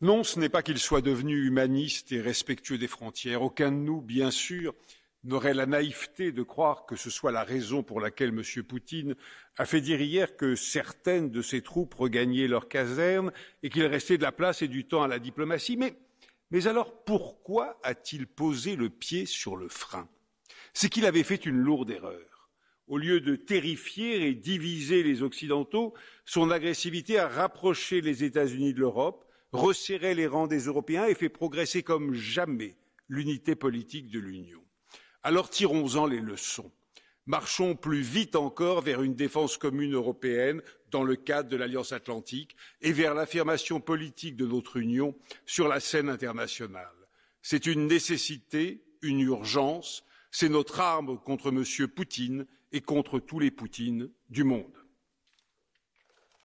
Non, ce n'est pas qu'il soit devenu humaniste et respectueux des frontières. Aucun de nous, bien sûr, n'aurait la naïveté de croire que ce soit la raison pour laquelle M. Poutine a fait dire hier que certaines de ses troupes regagnaient leurs casernes et qu'il restait de la place et du temps à la diplomatie. Mais, mais alors pourquoi a-t-il posé le pied sur le frein C'est qu'il avait fait une lourde erreur au lieu de terrifier et diviser les Occidentaux, son agressivité a rapproché les États-Unis de l'Europe, Resserrer les rangs des Européens et fait progresser comme jamais l'unité politique de l'Union. Alors tirons-en les leçons. Marchons plus vite encore vers une défense commune européenne dans le cadre de l'Alliance atlantique et vers l'affirmation politique de notre Union sur la scène internationale. C'est une nécessité, une urgence, c'est notre arme contre M. Poutine et contre tous les Poutines du monde.